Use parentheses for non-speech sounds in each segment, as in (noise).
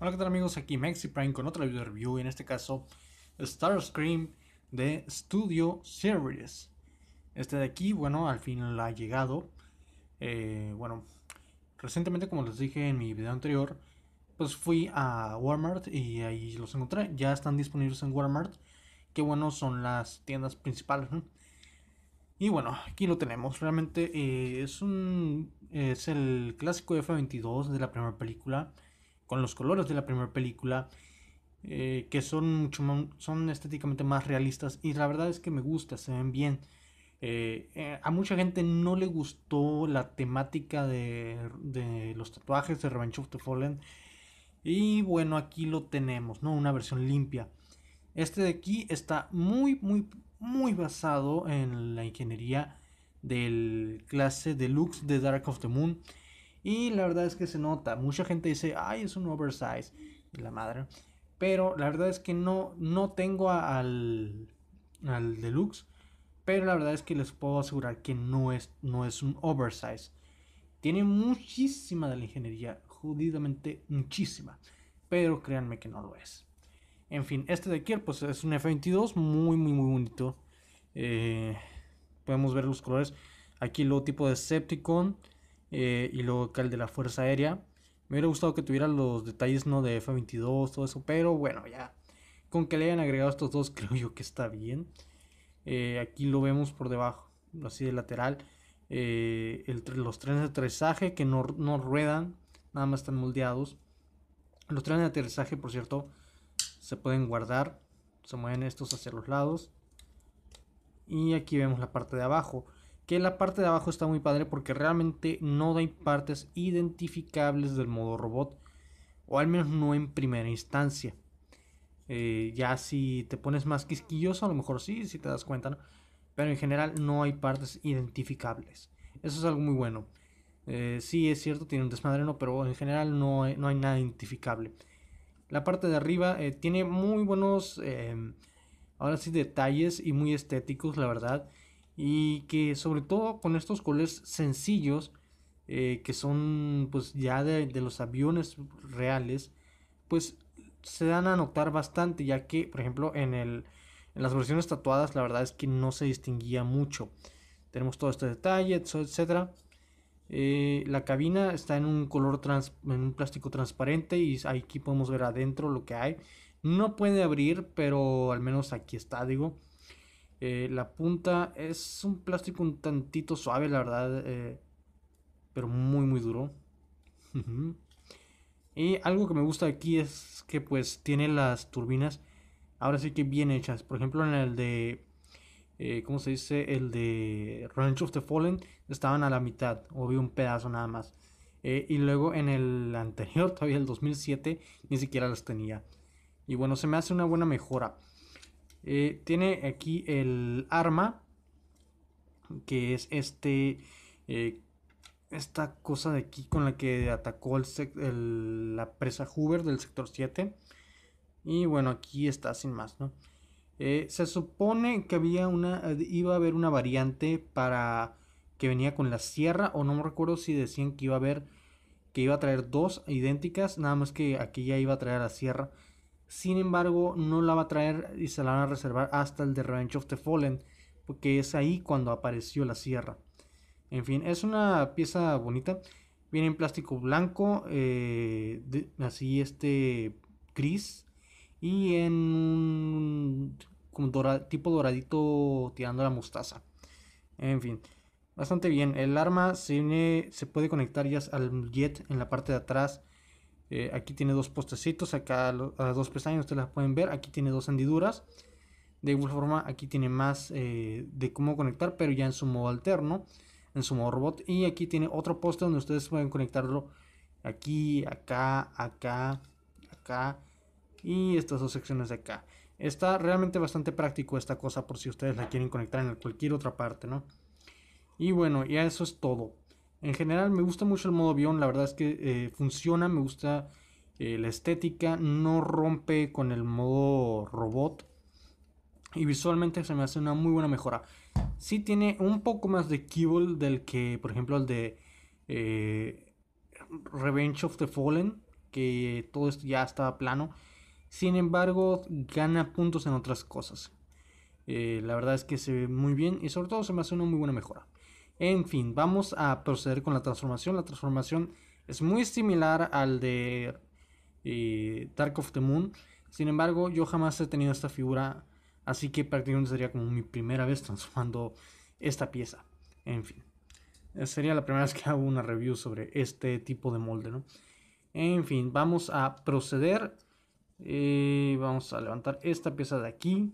Hola que tal amigos, aquí Maxi Prime con otra video review, en este caso Starscream de Studio Series. Este de aquí, bueno, al fin la ha llegado. Eh, bueno, recientemente como les dije en mi video anterior, pues fui a Walmart y ahí los encontré. Ya están disponibles en Walmart, que bueno, son las tiendas principales. Y bueno, aquí lo tenemos. Realmente eh, es un es el clásico F-22 de la primera película con los colores de la primera película, eh, que son, mucho son estéticamente más realistas y la verdad es que me gusta, se ven bien. Eh, eh, a mucha gente no le gustó la temática de, los tatuajes de Revenge of the Fallen. Y bueno, aquí lo tenemos, ¿no? Una versión limpia. Este de aquí está muy, muy, muy basado en la ingeniería del clase deluxe de Dark of the Moon. Y la verdad es que se nota. Mucha gente dice, ay, es un oversize. la madre. Pero la verdad es que no, no tengo al, al deluxe. Pero la verdad es que les puedo asegurar que no es, no es un oversize. Tiene muchísima de la ingeniería. Jodidamente muchísima. Pero créanme que no lo es. En fin, este de aquí pues, es un F22 muy, muy, muy bonito. Eh, podemos ver los colores. Aquí el tipo de Septicon. Eh, y luego acá el de la Fuerza Aérea. Me hubiera gustado que tuviera los detalles no de F-22, todo eso, pero bueno, ya. Con que le hayan agregado estos dos, (laughs) creo yo que está bien. Eh, aquí lo vemos por debajo, así de lateral. Eh, los trenes de aterrizaje que no, no, ruedan, nada más están moldeados. Los trenes de aterrizaje, por cierto, se pueden guardar. Se mueven estos hacia los lados. Y aquí vemos la parte de abajo que la parte de abajo está muy padre porque realmente no hay partes identificables del modo robot, o al menos no en primera instancia. Eh, ya si te pones más quisquilloso, a lo mejor sí, si te das cuenta, pero en general no hay partes identificables. Eso es algo muy bueno. Eh, sí, es cierto, tiene un desmadreno pero en general no hay, nada identificable. La parte de arriba eh, tiene muy buenos, ahora sí, detalles y muy estéticos, la verdad y que sobre todo con estos colores sencillos eh, que son pues ya de, los aviones reales pues se dan a notar bastante ya que por ejemplo en, el, en las versiones tatuadas la verdad es que no se distinguía mucho tenemos todo este detalle etcétera eh, la cabina está en un color en un plástico transparente y aquí podemos ver adentro lo que hay no puede abrir pero al menos aquí está digo eh, la punta es un plástico un tantito suave, la verdad, eh, pero muy, muy duro. (laughs) y algo que me gusta aquí es que pues tiene las turbinas, ahora sí que bien hechas. Por ejemplo, en el de, eh, ¿cómo se dice? El de Ranch of the Fallen estaban a la mitad, o vi un pedazo nada más. y luego en el anterior, (laughs) todavía el 2007, ni siquiera las tenía. Y bueno, se me hace una buena mejora. Eh, tiene aquí el arma, que es este, eh, esta cosa de aquí con la que atacó el la presa Hoover del sector 7. Y bueno, aquí está sin más, ¿no? Eh, se supone que había una, iba a haber una variante para que venía con la sierra, o no me recuerdo si decían que iba a haber, que iba a traer dos idénticas, nada más que aquí ya iba a traer la sierra. Sin embargo, no la va a traer y se la van a reservar hasta el de Revenge of the Fallen, porque es ahí cuando apareció la sierra. En fin, es una pieza bonita. Viene en plástico blanco, eh, así este gris, y en un tipo doradito tirando la mostaza. En fin, bastante bien. El arma se, se puede conectar ya al jet en la parte de atrás eh, aquí tiene dos postecitos, acá a dos pestañas ustedes las pueden ver. Aquí tiene dos hendiduras. De igual forma, aquí tiene más eh, de cómo conectar, pero ya en su modo alterno, en su modo robot. Y aquí tiene otro poste donde ustedes pueden conectarlo aquí, acá, acá, acá y estas dos secciones de acá. Está realmente bastante práctico esta cosa por si ustedes la quieren conectar en cualquier otra parte, ¿no? Y bueno, ya eso es todo. En general me gusta mucho el modo avión, la verdad es que eh, funciona, me gusta eh, la estética, no rompe con el modo robot y visualmente se me hace una muy buena mejora. Sí tiene un poco más de kibble del que, por ejemplo, el de eh, Revenge of the Fallen, que todo esto ya estaba plano. Sin embargo, gana puntos en otras cosas. la verdad es que se ve muy bien y sobre todo se me hace una muy buena mejora. En fin, vamos a proceder con la transformación. La transformación es muy similar al de eh, Dark of the Moon. Sin embargo, yo jamás he tenido esta figura, así que prácticamente sería como mi primera vez transformando esta pieza. En fin, eh, sería la primera (laughs) vez que hago una review sobre este tipo de molde, ¿no? En fin, vamos a proceder. Eh, vamos a levantar esta pieza de aquí.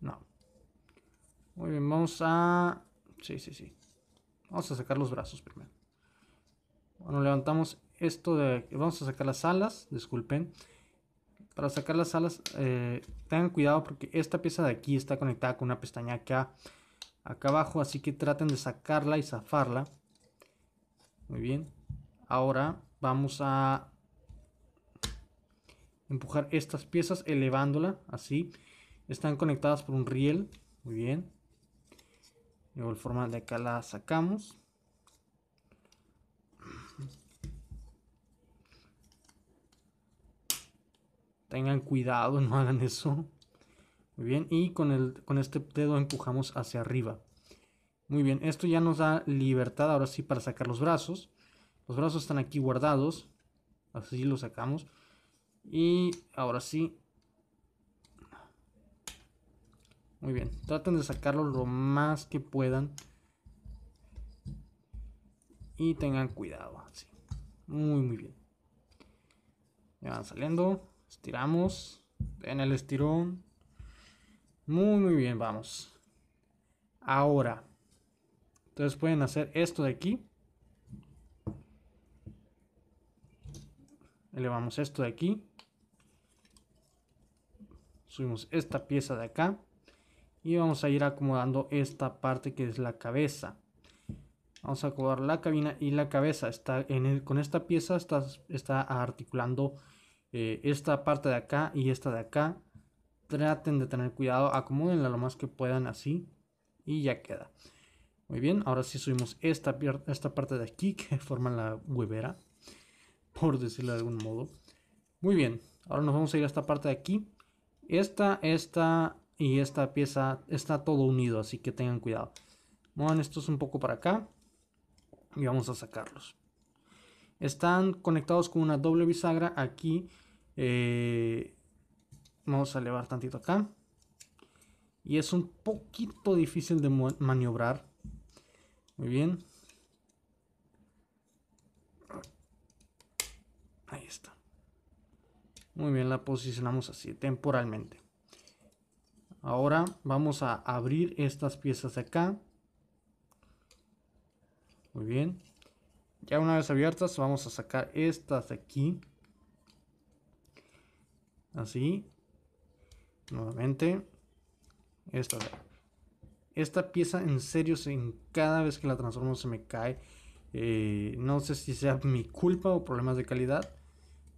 No, muy bien, vamos a... Sí, sí, sí. Vamos a sacar los brazos primero. Bueno, levantamos esto de... Vamos a sacar las alas, disculpen. Para sacar las alas, eh, tengan cuidado porque esta pieza de aquí está conectada con una pestaña acá, acá abajo. Así que traten de sacarla y zafarla. Muy bien. Ahora vamos a empujar estas piezas elevándola así. Están conectadas por un riel. Muy bien de igual forma de acá la sacamos tengan cuidado (laughs) no hagan eso muy bien y con, el, con este dedo empujamos hacia arriba muy bien esto ya nos da libertad ahora sí para sacar los brazos los brazos están aquí guardados así los sacamos y ahora sí Muy bien. Traten de sacarlo lo más que puedan. Y tengan cuidado. Así. Muy, muy bien. Ya van saliendo. Estiramos. En el estirón. Muy, muy bien. Vamos. Ahora. Entonces pueden hacer esto de aquí. Elevamos esto de aquí. Subimos esta pieza de acá y vamos a ir acomodando esta parte que es la cabeza vamos a acomodar la cabina y la cabeza está en con esta pieza está, está articulando eh, esta parte de acá y esta de acá traten de tener cuidado acomódenla lo más que puedan así y ya queda muy bien ahora sí subimos esta, esta parte de aquí que (laughs) forma la huevera por decirlo de algún modo muy bien ahora nos vamos a ir a esta parte de aquí esta, esta y esta pieza está todo unido, así que tengan cuidado. Muevan estos un poco para acá y vamos a sacarlos. Están conectados con una doble bisagra aquí. Eh, vamos a elevar tantito acá. Y es un poquito difícil de maniobrar. Muy bien. Ahí está. Muy bien, la posicionamos así, temporalmente. Ahora vamos a abrir estas piezas de acá. Muy bien. Ya una vez abiertas vamos a sacar estas de aquí. Así. Nuevamente. Esta, esta pieza en serio, en cada vez que la transformo se me cae. Eh, no sé si sea mi culpa o problemas de calidad.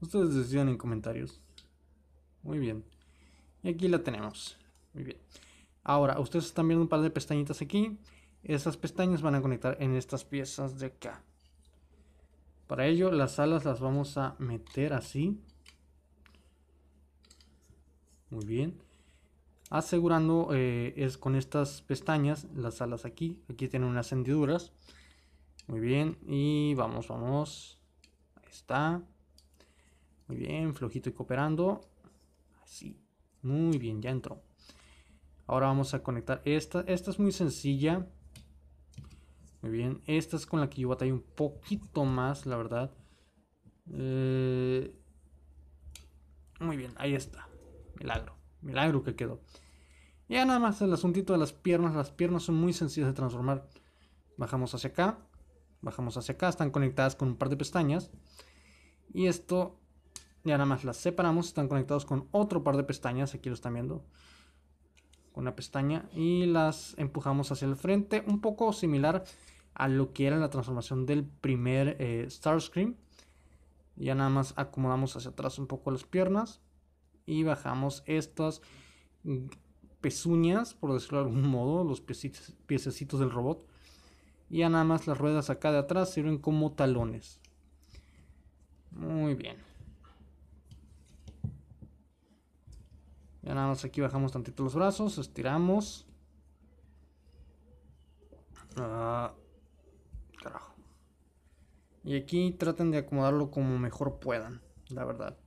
Ustedes decidan en comentarios. Muy bien. Y aquí la tenemos. Muy bien. Ahora, ustedes están viendo un par de pestañitas aquí. Esas pestañas van a conectar en estas piezas de acá. Para ello, las alas las vamos a meter así. Muy bien. Asegurando eh, es con estas pestañas, las alas aquí. Aquí tienen unas hendiduras. Muy bien. Y vamos, vamos. Ahí está. Muy bien, flojito y cooperando. Así. Muy bien, ya entró. Ahora vamos a conectar esta. Esta es muy sencilla. Muy bien. Esta es con la que yo batallé un poquito más, la verdad. Eh, muy bien, ahí está. Milagro. Milagro que quedó. Ya nada más el asuntito de las piernas. Las piernas son muy sencillas de transformar. Bajamos hacia acá. Bajamos hacia acá. Están conectadas con un par de pestañas. Y esto ya nada más las separamos. Están conectados con otro par de pestañas. Aquí lo están viendo una pestaña y las empujamos hacia el frente, un poco similar a lo que era la transformación del primer eh, Star Starscream. Ya nada más acomodamos hacia atrás un poco las piernas y bajamos estas mm, pezuñas, por decirlo de algún modo, los piecitos, piececitos del robot. Y ya nada más las ruedas acá de atrás sirven como talones. Muy bien. Ya nada más aquí bajamos tantito los brazos, estiramos. Ah, carajo. Y aquí traten de acomodarlo como mejor puedan, la verdad.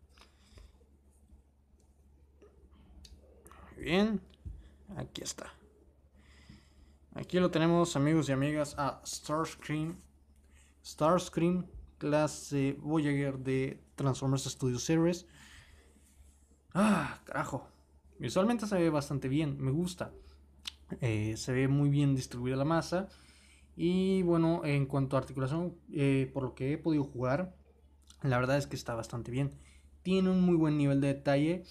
Muy bien, aquí está. Aquí lo tenemos, amigos y amigas, a Starscream. Starscream, clase Voyager de Transformers Studio Series. Ah, carajo. Visualmente se ve bastante bien, me gusta. Eh, se ve muy bien distribuida la masa. Y bueno, en cuanto a articulación, eh, por lo que he podido jugar, la verdad es que está bastante bien. Tiene un muy buen nivel de detalle.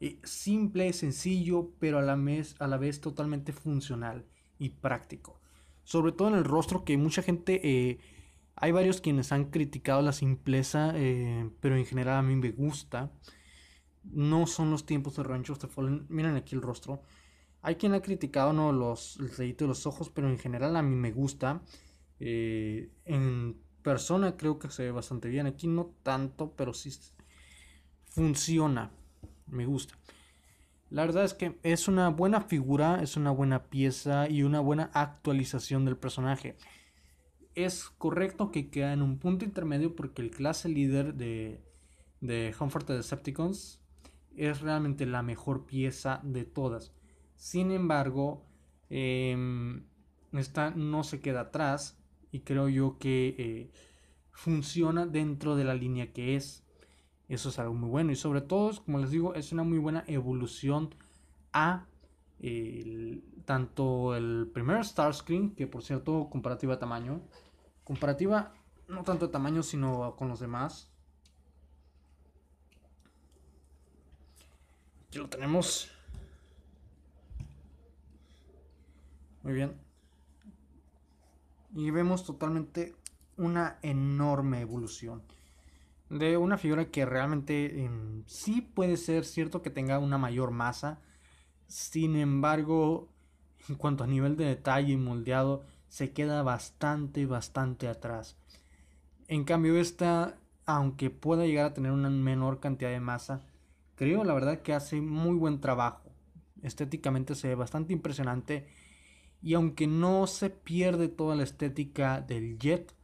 Eh, simple, sencillo, pero a la, a la vez totalmente funcional y práctico. Sobre todo en el rostro, que mucha gente... hay varios quienes han criticado la simpleza, pero en general a mí me gusta no son los tiempos de ranchos, of the Fallen. Miren aquí el rostro. Hay quien ha criticado ¿no? los, el sellito de los ojos, pero en general a mí me gusta. Eh, en persona creo que se ve bastante bien. Aquí no tanto, pero sí funciona. Me gusta. La verdad es que es una buena figura, es una buena pieza y una buena actualización del personaje. Es correcto que queda en un punto intermedio porque el clase líder de, de de Decepticons es realmente la mejor pieza de todas. Sin embargo, em, esta no se queda atrás y creo yo que eh, funciona dentro de la línea que es. Eso es algo muy bueno y sobre todo, como les digo, es una muy buena evolución a eh, tanto el primer Starscream, que por cierto comparativa a tamaño, comparativa no tanto a tamaño sino con los demás, lo tenemos. Muy bien. Y vemos totalmente una enorme evolución de una figura que realmente em, sí puede ser cierto que tenga una mayor masa. Sin embargo, en cuanto a nivel de detalle y moldeado, se queda bastante, bastante atrás. En cambio, esta, aunque pueda llegar a tener una menor cantidad de masa, creo la verdad que hace muy buen trabajo. Estéticamente se ve bastante impresionante. Y aunque no se pierde toda la estética del jet,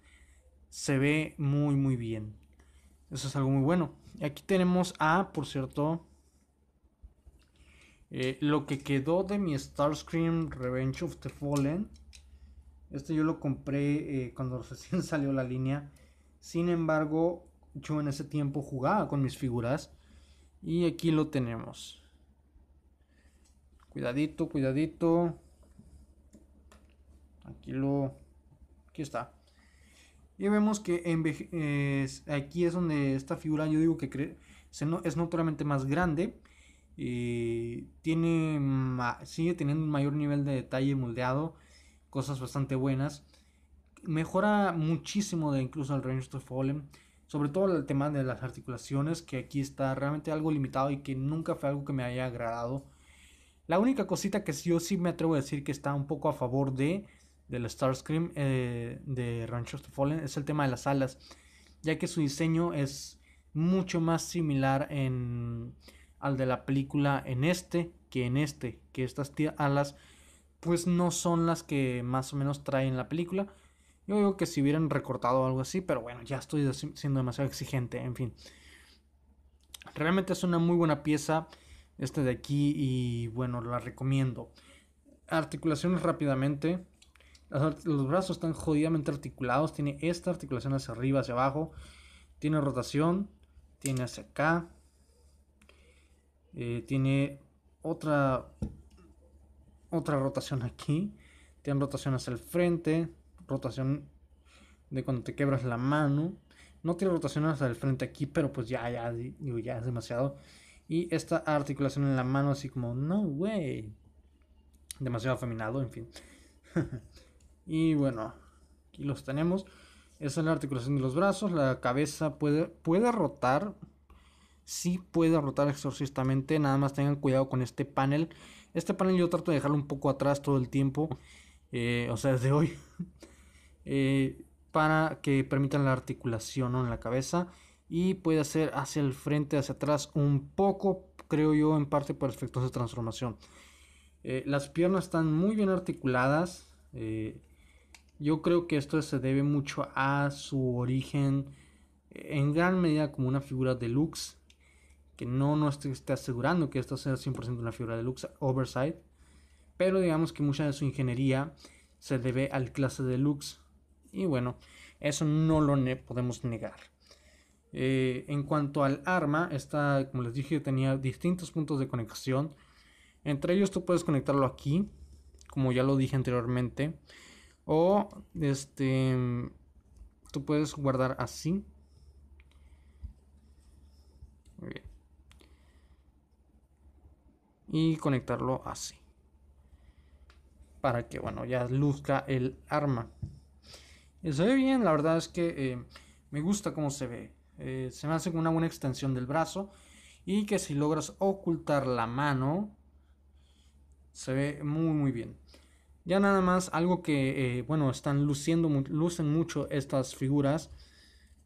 se ve muy muy bien. Eso es algo muy bueno. Aquí tenemos a, por cierto, eh, lo que quedó de mi Starscream Revenge of the Fallen. Este yo lo compré eh, cuando (laughs) recién salió la línea. Sin embargo, yo en ese tiempo jugaba con mis figuras. Y aquí lo tenemos. Cuidadito, cuidadito. Aquí lo... Aquí está. Y vemos que en aquí es donde esta figura yo digo que se no, es naturalmente más grande. y eh, tiene sigue teniendo un mayor nivel de detalle moldeado. Cosas bastante buenas. Mejora muchísimo de incluso el Range of Fallen sobre todo el tema de las articulaciones, que aquí está realmente algo limitado y que nunca fue algo que me haya agradado. La única cosita que yo sí me atrevo a decir que está un poco a favor de del Starscream eh, de Ranchers Fallen es el tema de las alas, ya que su diseño es mucho más similar en, al de la película en este que en este, que estas alas pues no son las que más o menos traen la película, yo digo que si hubieran recortado algo así, pero bueno, ya estoy siendo demasiado exigente, en fin. Realmente es una muy buena pieza esta de aquí y bueno, la recomiendo. Articulaciones rápidamente. Los brazos están jodidamente articulados. Tiene esta articulación hacia arriba, hacia abajo. Tiene rotación. Tiene hacia acá. Eh, tiene otra, otra rotación aquí. Tiene rotación hacia el frente rotación de cuando te quebras la mano. No tiene rotación hasta el frente aquí, pero pues ya, ya, digo, ya es demasiado. Y esta articulación en la mano, así como, no way. Demasiado afeminado, en fin. (laughs) y bueno, aquí los tenemos. Esa es la articulación de los brazos. La cabeza puede, puede rotar. si puede rotar exorcistamente. Nada más tengan cuidado con este panel. Este panel yo trato de dejarlo un poco atrás todo el tiempo. Eh, o sea, desde hoy. (laughs) Eh, para que permitan la articulación en la cabeza y puede hacer hacia el frente, hacia atrás, un poco, creo yo, en parte por efectos de transformación. Eh, las piernas están muy bien articuladas. Eh, yo creo que esto se debe mucho a su origen, en gran medida como una figura deluxe, que no nos esté asegurando que esto sea 100% una figura deluxe, oversight, pero digamos que mucha de su ingeniería se debe al clase deluxe y bueno, eso no lo podemos negar. Eh, en cuanto al arma, esta, como les dije, tenía distintos puntos de conexión. Entre ellos tú puedes conectarlo aquí, como ya lo dije anteriormente. O este, tú puedes guardar así. Y conectarlo así. Para que, bueno, ya luzca el arma se ve bien, la verdad es que eh, me gusta cómo se ve. Eh, se me hace una buena extensión del brazo. Y que si logras ocultar la mano, se ve muy muy bien. Ya nada más, algo que, eh, bueno, están luciendo, lucen mucho estas figuras,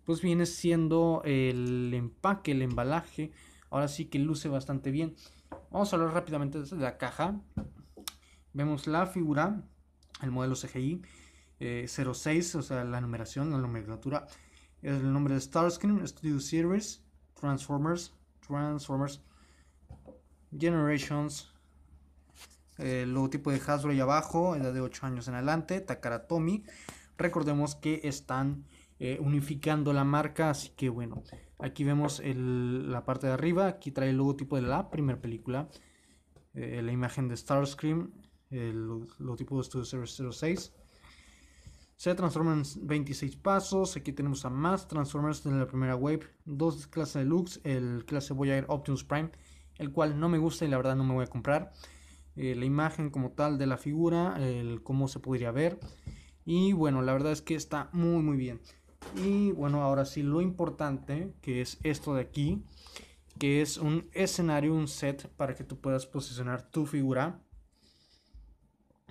pues viene siendo el empaque, el embalaje. Ahora sí que luce bastante bien. Vamos a hablar rápidamente de la caja. Vemos la figura, el modelo CGI. 06, eh, o sea, la numeración, la nomenclatura, el nombre de Starscream, Studio Series, Transformers, Transformers, Generations, eh, el logotipo de Hasbro y abajo, edad de 8 años en adelante, Takara Tomy. Recordemos que están eh, unificando la marca, así que bueno, aquí vemos la parte de arriba, aquí trae el logotipo de la primera película, la imagen de Starscream, el logotipo de Studio Series 06, se transforman en 26 pasos. Aquí tenemos a más Transformers en la primera wave. Dos clases de deluxe. El clase voy a Voyager Optimus Prime. El cual no me gusta y la verdad no me voy a comprar. Eh, la imagen como tal de la figura. El cómo se podría ver. Y bueno, la verdad es que está muy muy bien. Y bueno, ahora sí lo importante. Que es esto de aquí. Que es un escenario, un set. Para que tú puedas posicionar tu figura.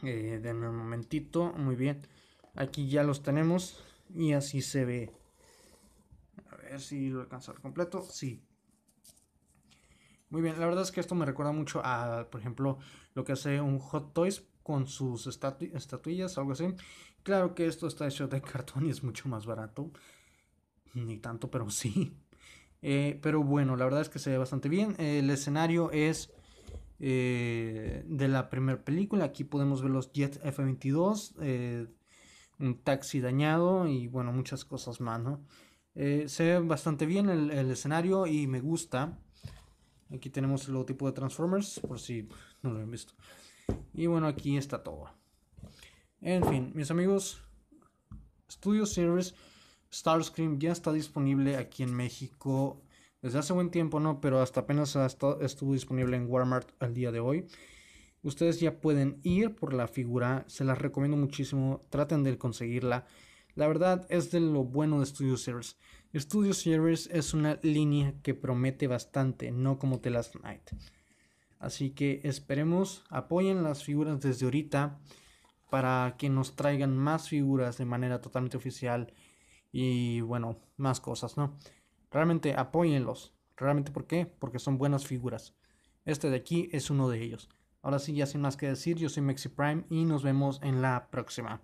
Eh, un momentito. Muy bien. Aquí ya los tenemos y así se ve. A ver si lo alcanzo al completo. Sí. Muy bien, la verdad es que esto me recuerda mucho a, por ejemplo, lo que hace un Hot Toys con sus estatuillas, algo así. Claro que esto está hecho de (laughs) cartón y es mucho más barato. Ni tanto, pero (laughs) sí. Eh, pero bueno, la verdad es que se ve bastante bien. el escenario es eh, de la primera película. Aquí podemos ver los Jet F-22 un taxi dañado y bueno, muchas cosas más, ¿no? Eh, se ve bastante bien el, escenario y me gusta. Aquí tenemos el tipo de Transformers, por si no lo han visto. Y bueno, aquí está todo. En fin, mis amigos, Studio Series Starscream ya está disponible aquí en México desde hace buen tiempo, ¿no? Pero hasta apenas estuvo disponible en Walmart al día de hoy ustedes ya pueden ir por la figura, se las recomiendo muchísimo, traten de conseguirla. La verdad es de lo bueno de Studio Series. Studio Series es una línea que promete bastante, no como The Last Night. Así que esperemos, apoyen las figuras desde ahorita para que nos traigan más figuras de manera totalmente oficial y bueno, más cosas, ¿no? Realmente apóyenlos. Realmente, ¿por qué? Porque son buenas figuras. Este de aquí es uno de ellos. Ahora sí, ya sin más que decir, yo soy Mexi Prime y nos vemos en la próxima.